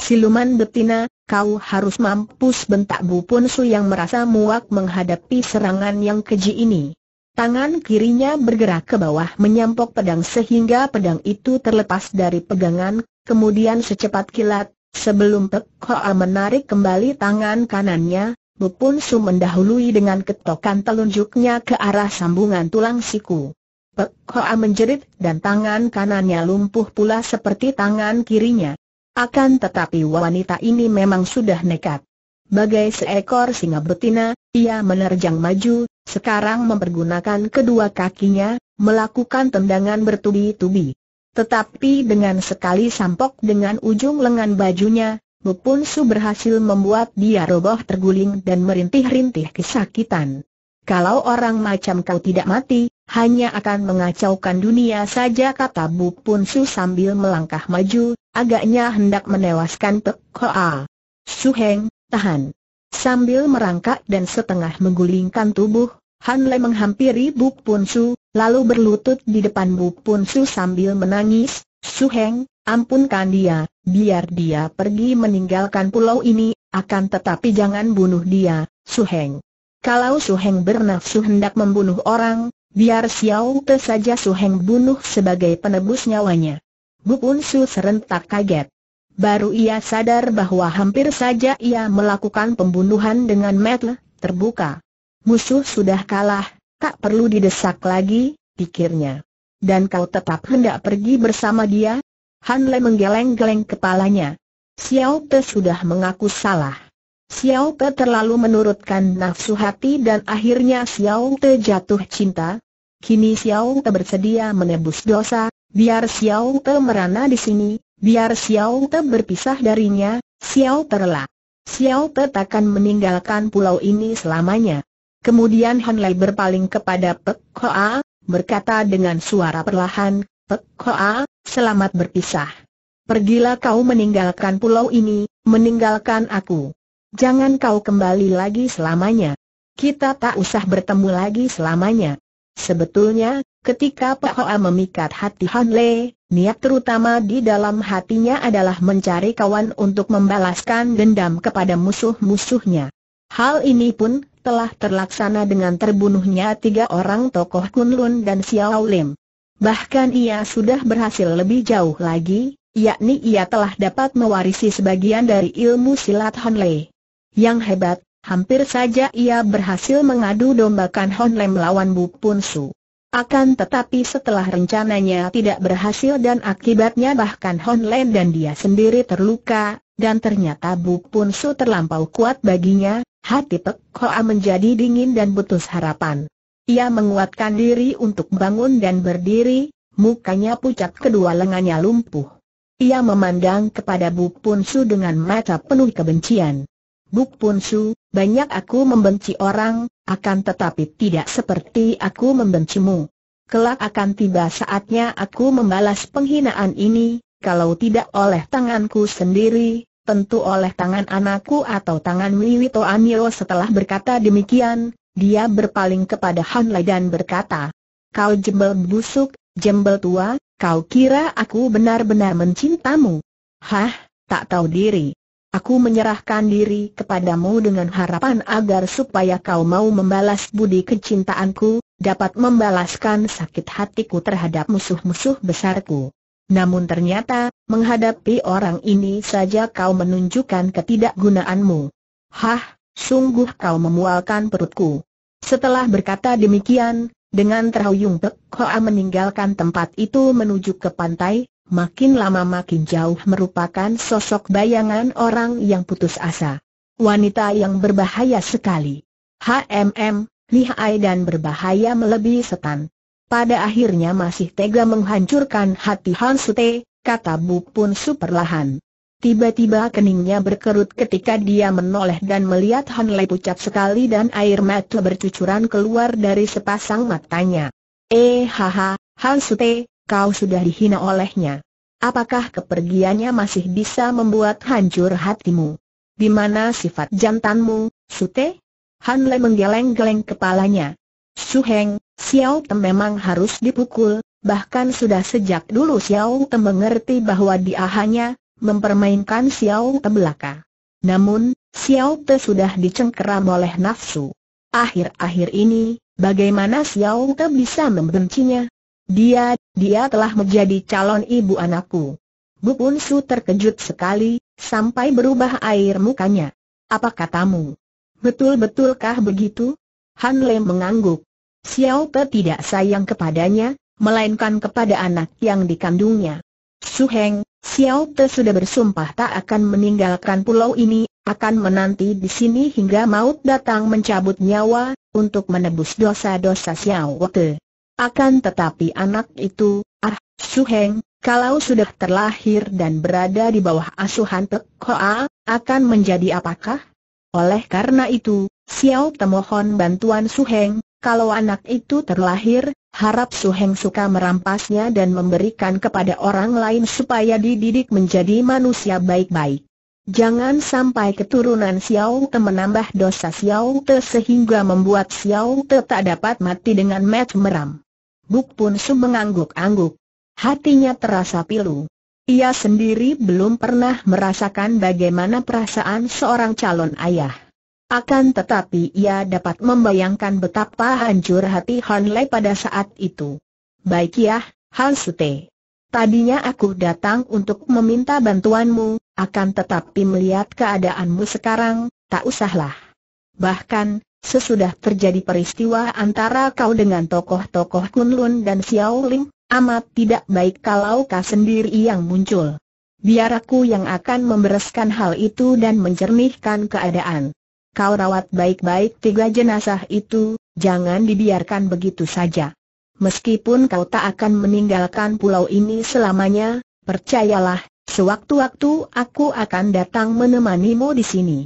Siluman betina, kau harus mampus bentak Bu Pun yang merasa muak menghadapi serangan yang keji ini. Tangan kirinya bergerak ke bawah menyampok pedang sehingga pedang itu terlepas dari pegangan, kemudian secepat kilat, sebelum Pek Hoa menarik kembali tangan kanannya, Bupun Su mendahului dengan ketokan telunjuknya ke arah sambungan tulang siku. Pek Hoa menjerit dan tangan kanannya lumpuh pula seperti tangan kirinya. Akan tetapi wanita ini memang sudah nekat. Bagai seekor singa betina, ia menerjang maju, sekarang mempergunakan kedua kakinya, melakukan tendangan bertubi-tubi. Tetapi dengan sekali sampok dengan ujung lengan bajunya, Bupun Su berhasil membuat dia roboh terguling dan merintih-rintih kesakitan. Kalau orang macam kau tidak mati, hanya akan mengacaukan dunia saja kata Bupun Su sambil melangkah maju, agaknya hendak menewaskan Pek Hoa. Su Heng, Tahan. Sambil merangkak dan setengah menggulingkan tubuh, Han Lei menghampiri Buk Pun Su, lalu berlutut di depan Buk Pun Su sambil menangis, Su Heng, ampunkan dia, biar dia pergi meninggalkan pulau ini, akan tetapi jangan bunuh dia, Su Heng. Kalau Su Heng bernafsu hendak membunuh orang, biar Xiao Te saja Su Heng bunuh sebagai penebus nyawanya. Bu Pun Su serentak kaget baru ia sadar bahwa hampir saja ia melakukan pembunuhan dengan metle, terbuka. Musuh sudah kalah, tak perlu didesak lagi, pikirnya. Dan kau tetap hendak pergi bersama dia? Han Le menggeleng-geleng kepalanya. Xiao Te sudah mengaku salah. Xiao Te terlalu menurutkan nafsu hati dan akhirnya Xiao Te jatuh cinta. Kini Xiao Te bersedia menebus dosa, biar Xiao Te merana di sini, Biar Xiao Te berpisah darinya, Xiao Te rela. Xiao Te takkan meninggalkan pulau ini selamanya. Kemudian Han Lei berpaling kepada Pek Hoa, berkata dengan suara perlahan, Pek Hoa, selamat berpisah. Pergilah kau meninggalkan pulau ini, meninggalkan aku. Jangan kau kembali lagi selamanya. Kita tak usah bertemu lagi selamanya. Sebetulnya, Ketika Pak Hoa memikat hati Han Le, niat terutama di dalam hatinya adalah mencari kawan untuk membalaskan dendam kepada musuh-musuhnya. Hal ini pun telah terlaksana dengan terbunuhnya tiga orang tokoh Kunlun dan Xiao Lim. Bahkan ia sudah berhasil lebih jauh lagi, yakni ia telah dapat mewarisi sebagian dari ilmu silat Han Le. Yang hebat, hampir saja ia berhasil mengadu dombakan Han Le melawan Bu Pun Su. Akan tetapi setelah rencananya tidak berhasil dan akibatnya bahkan Hon Len dan dia sendiri terluka, dan ternyata Buk Pun Su terlampau kuat baginya, hati Pek Hoa menjadi dingin dan putus harapan. Ia menguatkan diri untuk bangun dan berdiri, mukanya pucat kedua lengannya lumpuh. Ia memandang kepada Buk Pun Su dengan mata penuh kebencian. Buk Pun Su, banyak aku membenci orang, akan tetapi tidak seperti aku membencimu. Kelak akan tiba saatnya aku membalas penghinaan ini, kalau tidak oleh tanganku sendiri, tentu oleh tangan anakku atau tangan Wiwito Amio setelah berkata demikian, dia berpaling kepada Han dan berkata, Kau jembel busuk, jembel tua, kau kira aku benar-benar mencintamu? Hah, tak tahu diri. Aku menyerahkan diri kepadamu dengan harapan agar supaya kau mau membalas budi kecintaanku, dapat membalaskan sakit hatiku terhadap musuh-musuh besarku. Namun ternyata, menghadapi orang ini saja kau menunjukkan ketidakgunaanmu. Hah, sungguh kau memualkan perutku. Setelah berkata demikian, dengan terhuyung Pek Hoa meninggalkan tempat itu menuju ke pantai, makin lama makin jauh merupakan sosok bayangan orang yang putus asa. Wanita yang berbahaya sekali. HMM, lihai dan berbahaya melebihi setan. Pada akhirnya masih tega menghancurkan hati Han Sute, kata Bu Pun Su Tiba-tiba keningnya berkerut ketika dia menoleh dan melihat Han Lei pucat sekali dan air mata bercucuran keluar dari sepasang matanya. Eh haha, Han Sute, kau sudah dihina olehnya. Apakah kepergiannya masih bisa membuat hancur hatimu? Di mana sifat jantanmu, Sute? Han Le menggeleng-geleng kepalanya. Su Heng, Xiao Tem memang harus dipukul, bahkan sudah sejak dulu Xiao Tem mengerti bahwa dia hanya mempermainkan Xiao Te belaka. Namun, Xiao Te sudah dicengkeram oleh nafsu. Akhir-akhir ini, bagaimana Xiao Te bisa membencinya? Dia, dia telah menjadi calon ibu anakku. Bu Unsu terkejut sekali, sampai berubah air mukanya. Apa katamu? Betul-betulkah begitu? Han Lem mengangguk. Xiao Te tidak sayang kepadanya, melainkan kepada anak yang dikandungnya. Su Heng, Xiao Te sudah bersumpah tak akan meninggalkan pulau ini, akan menanti di sini hingga maut datang mencabut nyawa, untuk menebus dosa-dosa Xiao Te. Akan tetapi anak itu, Ah Suheng, kalau sudah terlahir dan berada di bawah asuhan Pek akan menjadi apakah? Oleh karena itu, Xiao temohon bantuan Suheng, kalau anak itu terlahir, harap Suheng suka merampasnya dan memberikan kepada orang lain supaya dididik menjadi manusia baik-baik. Jangan sampai keturunan Xiao Te menambah dosa Xiao Te sehingga membuat Xiao Te tak dapat mati dengan mat meram. Buk Pun Su mengangguk-angguk. Hatinya terasa pilu. Ia sendiri belum pernah merasakan bagaimana perasaan seorang calon ayah. Akan tetapi ia dapat membayangkan betapa hancur hati Han Lei pada saat itu. Baik ya, Han Sute. Tadinya aku datang untuk meminta bantuanmu, akan tetapi melihat keadaanmu sekarang, tak usahlah. Bahkan, Sesudah terjadi peristiwa antara kau dengan tokoh-tokoh Kunlun dan Xiao Ling, amat tidak baik kalau kau sendiri yang muncul. Biar aku yang akan membereskan hal itu dan mencernihkan keadaan. Kau rawat baik-baik tiga jenazah itu, jangan dibiarkan begitu saja. Meskipun kau tak akan meninggalkan pulau ini selamanya, percayalah, sewaktu-waktu aku akan datang menemanimu di sini.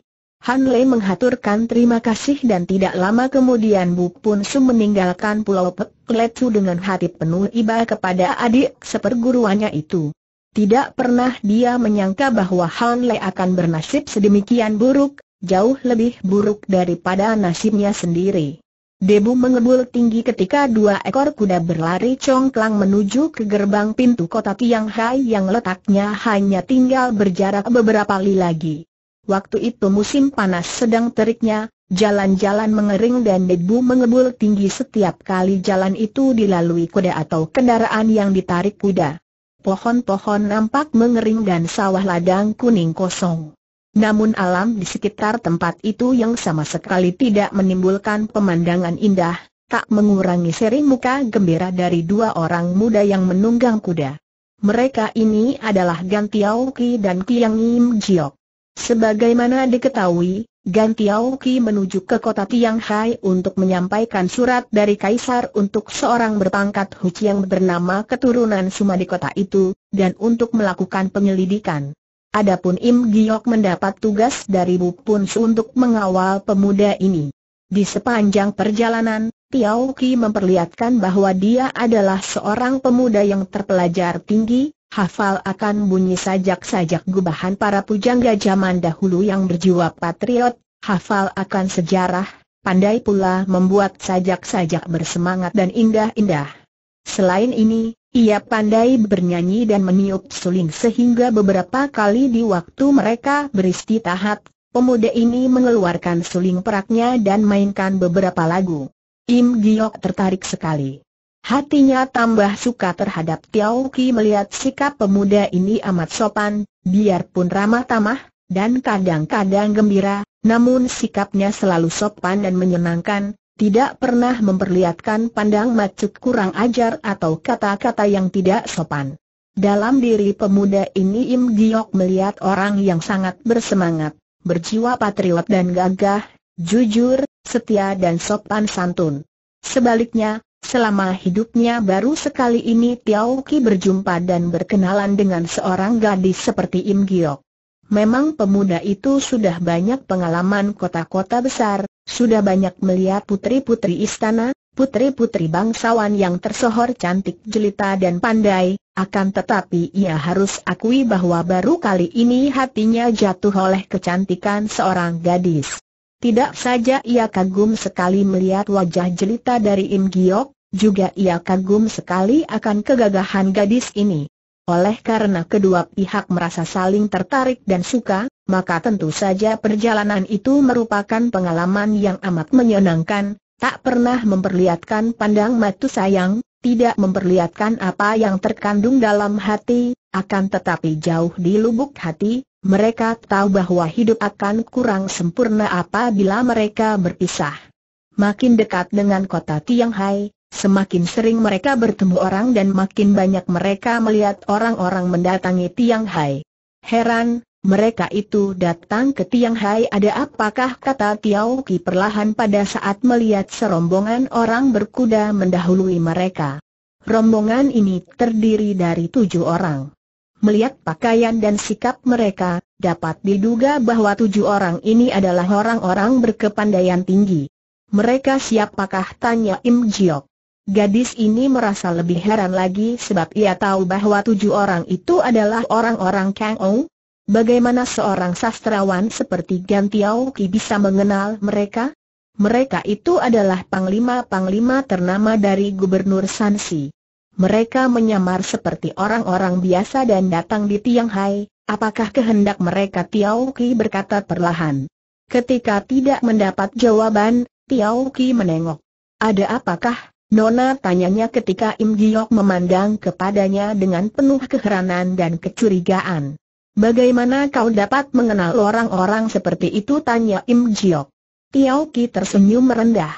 Han Lei menghaturkan terima kasih dan tidak lama kemudian Bu Pun Su meninggalkan Pulau Pek Lecu dengan hati penuh iba kepada adik seperguruannya itu. Tidak pernah dia menyangka bahwa Han Lei akan bernasib sedemikian buruk, jauh lebih buruk daripada nasibnya sendiri. Debu mengebul tinggi ketika dua ekor kuda berlari congklang menuju ke gerbang pintu kota Tianghai yang letaknya hanya tinggal berjarak beberapa li lagi. Waktu itu musim panas sedang teriknya, jalan-jalan mengering dan debu mengebul tinggi setiap kali jalan itu dilalui kuda atau kendaraan yang ditarik kuda. Pohon-pohon nampak mengering dan sawah ladang kuning kosong. Namun alam di sekitar tempat itu yang sama sekali tidak menimbulkan pemandangan indah, tak mengurangi seri muka gembira dari dua orang muda yang menunggang kuda. Mereka ini adalah Gan Ki dan Kiang Im Jiok. Sebagaimana diketahui, Gan Tiao Ki menuju ke kota Tianghai untuk menyampaikan surat dari Kaisar untuk seorang berpangkat Hu yang bernama keturunan Suma di kota itu, dan untuk melakukan penyelidikan. Adapun Im Giok mendapat tugas dari Bu Pun untuk mengawal pemuda ini. Di sepanjang perjalanan, Tiao Ki memperlihatkan bahwa dia adalah seorang pemuda yang terpelajar tinggi, hafal akan bunyi sajak-sajak gubahan para pujangga zaman dahulu yang berjiwa patriot, hafal akan sejarah, pandai pula membuat sajak-sajak bersemangat dan indah-indah. Selain ini, ia pandai bernyanyi dan meniup suling sehingga beberapa kali di waktu mereka beristirahat, pemuda ini mengeluarkan suling peraknya dan mainkan beberapa lagu. Im Giok tertarik sekali. Hatinya tambah suka terhadap Tiau Ki melihat sikap pemuda ini amat sopan, biarpun ramah tamah, dan kadang-kadang gembira, namun sikapnya selalu sopan dan menyenangkan, tidak pernah memperlihatkan pandang macuk kurang ajar atau kata-kata yang tidak sopan. Dalam diri pemuda ini Im Giok melihat orang yang sangat bersemangat, berjiwa patriot dan gagah, jujur, setia dan sopan santun. Sebaliknya, Selama hidupnya baru sekali ini Tiao Ki berjumpa dan berkenalan dengan seorang gadis seperti Im Giok. Memang pemuda itu sudah banyak pengalaman kota-kota besar, sudah banyak melihat putri-putri istana, putri-putri bangsawan yang tersohor cantik jelita dan pandai, akan tetapi ia harus akui bahwa baru kali ini hatinya jatuh oleh kecantikan seorang gadis. Tidak saja ia kagum sekali melihat wajah jelita dari Im Giok, juga ia kagum sekali akan kegagahan gadis ini. Oleh karena kedua pihak merasa saling tertarik dan suka, maka tentu saja perjalanan itu merupakan pengalaman yang amat menyenangkan, tak pernah memperlihatkan pandang mata sayang, tidak memperlihatkan apa yang terkandung dalam hati, akan tetapi jauh di lubuk hati, mereka tahu bahwa hidup akan kurang sempurna apabila mereka berpisah. Makin dekat dengan kota Tianghai, Semakin sering mereka bertemu orang dan makin banyak mereka melihat orang-orang mendatangi Tiang Hai. Heran, mereka itu datang ke Tiang Hai ada apakah kata Tiao Ki perlahan pada saat melihat serombongan orang berkuda mendahului mereka. Rombongan ini terdiri dari tujuh orang. Melihat pakaian dan sikap mereka, dapat diduga bahwa tujuh orang ini adalah orang-orang berkepandaian tinggi. Mereka siapakah tanya Im Jiok. Gadis ini merasa lebih heran lagi sebab ia tahu bahwa tujuh orang itu adalah orang-orang Kang Ou. Bagaimana seorang sastrawan seperti Gan Tiao Ki bisa mengenal mereka? Mereka itu adalah panglima-panglima ternama dari Gubernur Sansi. Mereka menyamar seperti orang-orang biasa dan datang di Tiang Hai, apakah kehendak mereka Tiao Ki berkata perlahan. Ketika tidak mendapat jawaban, Tiao Ki menengok. Ada apakah? Nona tanyanya ketika Im Giok memandang kepadanya dengan penuh keheranan dan kecurigaan. Bagaimana kau dapat mengenal orang-orang seperti itu? Tanya Im Giok. Tiao Ki tersenyum merendah.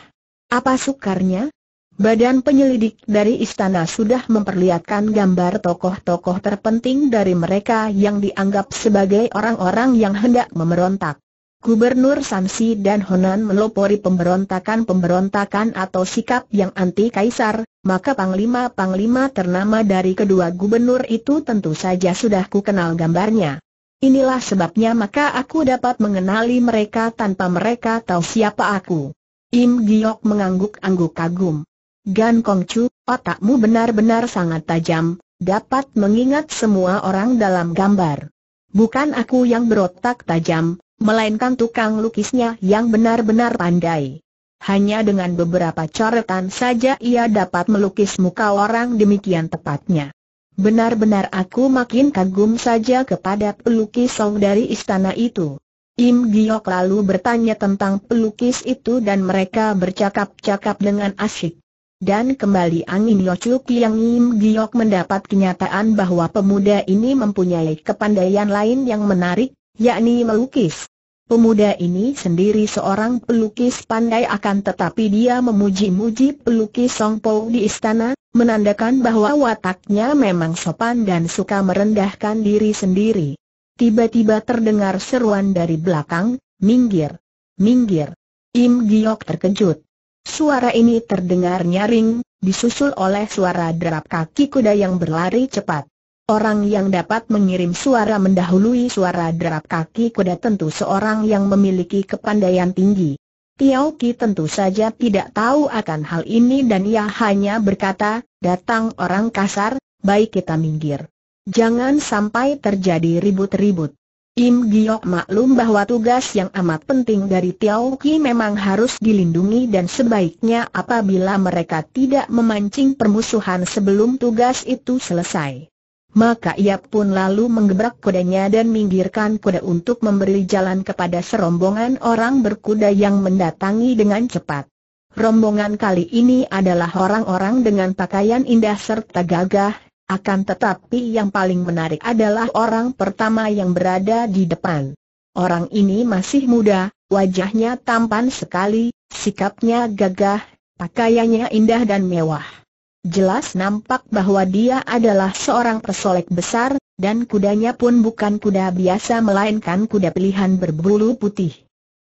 Apa sukarnya? Badan penyelidik dari istana sudah memperlihatkan gambar tokoh-tokoh terpenting dari mereka yang dianggap sebagai orang-orang yang hendak memberontak. Gubernur Samsi dan Honan melopori pemberontakan-pemberontakan atau sikap yang anti kaisar, maka panglima-panglima ternama dari kedua gubernur itu tentu saja sudah kukenal gambarnya. Inilah sebabnya maka aku dapat mengenali mereka tanpa mereka tahu siapa aku. Im Giok mengangguk-angguk kagum. Gan Kong Chu, otakmu benar-benar sangat tajam, dapat mengingat semua orang dalam gambar. Bukan aku yang berotak tajam, melainkan tukang lukisnya yang benar-benar pandai. Hanya dengan beberapa coretan saja ia dapat melukis muka orang demikian tepatnya. Benar-benar aku makin kagum saja kepada pelukis Song dari istana itu. Im Giok lalu bertanya tentang pelukis itu dan mereka bercakap-cakap dengan asyik. Dan kembali angin Yochuk yang Im Giok mendapat kenyataan bahwa pemuda ini mempunyai kepandaian lain yang menarik, yakni melukis. Pemuda ini sendiri seorang pelukis pandai akan tetapi dia memuji-muji pelukis Song Po di istana, menandakan bahwa wataknya memang sopan dan suka merendahkan diri sendiri. Tiba-tiba terdengar seruan dari belakang, minggir, minggir. Im Giok terkejut. Suara ini terdengar nyaring, disusul oleh suara derap kaki kuda yang berlari cepat. Orang yang dapat mengirim suara mendahului suara derap kaki kuda tentu seorang yang memiliki kepandaian tinggi. Tiao Ki tentu saja tidak tahu akan hal ini dan ia hanya berkata, datang orang kasar, baik kita minggir. Jangan sampai terjadi ribut-ribut. Im Giok maklum bahwa tugas yang amat penting dari Tiao Ki memang harus dilindungi dan sebaiknya apabila mereka tidak memancing permusuhan sebelum tugas itu selesai maka ia pun lalu menggebrak kudanya dan minggirkan kuda untuk memberi jalan kepada serombongan orang berkuda yang mendatangi dengan cepat. Rombongan kali ini adalah orang-orang dengan pakaian indah serta gagah, akan tetapi yang paling menarik adalah orang pertama yang berada di depan. Orang ini masih muda, wajahnya tampan sekali, sikapnya gagah, pakaiannya indah dan mewah jelas nampak bahwa dia adalah seorang pesolek besar, dan kudanya pun bukan kuda biasa melainkan kuda pilihan berbulu putih.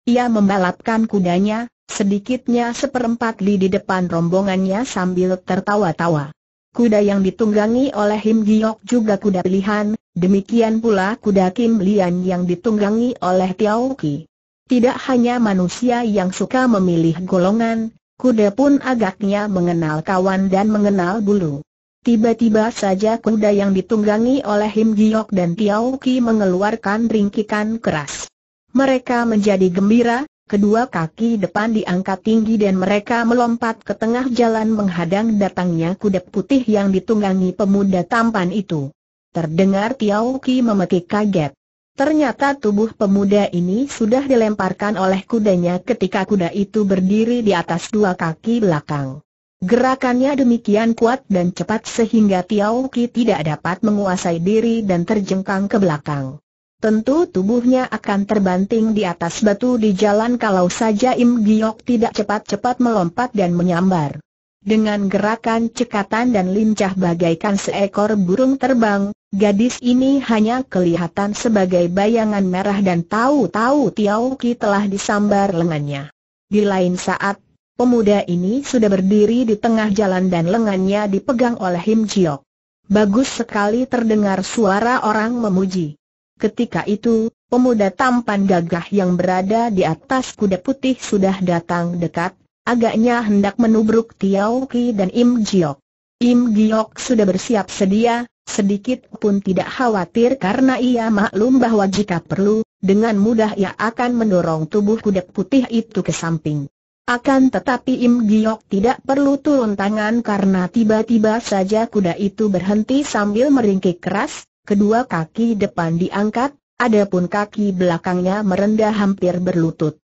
Ia membalapkan kudanya, sedikitnya seperempat li di depan rombongannya sambil tertawa-tawa. Kuda yang ditunggangi oleh Him Giok juga kuda pilihan, demikian pula kuda Kim Lian yang ditunggangi oleh Tiao Ki. Tidak hanya manusia yang suka memilih golongan, Kuda pun agaknya mengenal kawan dan mengenal bulu. Tiba-tiba saja kuda yang ditunggangi oleh Him Giok dan Tiao Ki mengeluarkan ringkikan keras. Mereka menjadi gembira, kedua kaki depan diangkat tinggi dan mereka melompat ke tengah jalan menghadang datangnya kuda putih yang ditunggangi pemuda tampan itu. Terdengar Tiao Ki memetik kaget. Ternyata tubuh pemuda ini sudah dilemparkan oleh kudanya ketika kuda itu berdiri di atas dua kaki belakang. Gerakannya demikian kuat dan cepat sehingga Tiao Ki tidak dapat menguasai diri dan terjengkang ke belakang. Tentu tubuhnya akan terbanting di atas batu di jalan kalau saja Im Giok tidak cepat-cepat melompat dan menyambar. Dengan gerakan cekatan dan lincah bagaikan seekor burung terbang, Gadis ini hanya kelihatan sebagai bayangan merah dan tahu-tahu Tiao Ki telah disambar lengannya. Di lain saat, pemuda ini sudah berdiri di tengah jalan dan lengannya dipegang oleh Him Jiok. Bagus sekali terdengar suara orang memuji. Ketika itu, pemuda tampan gagah yang berada di atas kuda putih sudah datang dekat, agaknya hendak menubruk Tiao Ki dan Im Jiok. Im Giok sudah bersiap sedia, Sedikit pun tidak khawatir karena ia maklum bahwa jika perlu, dengan mudah ia akan mendorong tubuh kuda putih itu ke samping. Akan tetapi Im Giok tidak perlu turun tangan karena tiba-tiba saja kuda itu berhenti sambil meringkik keras, kedua kaki depan diangkat, adapun kaki belakangnya merendah hampir berlutut.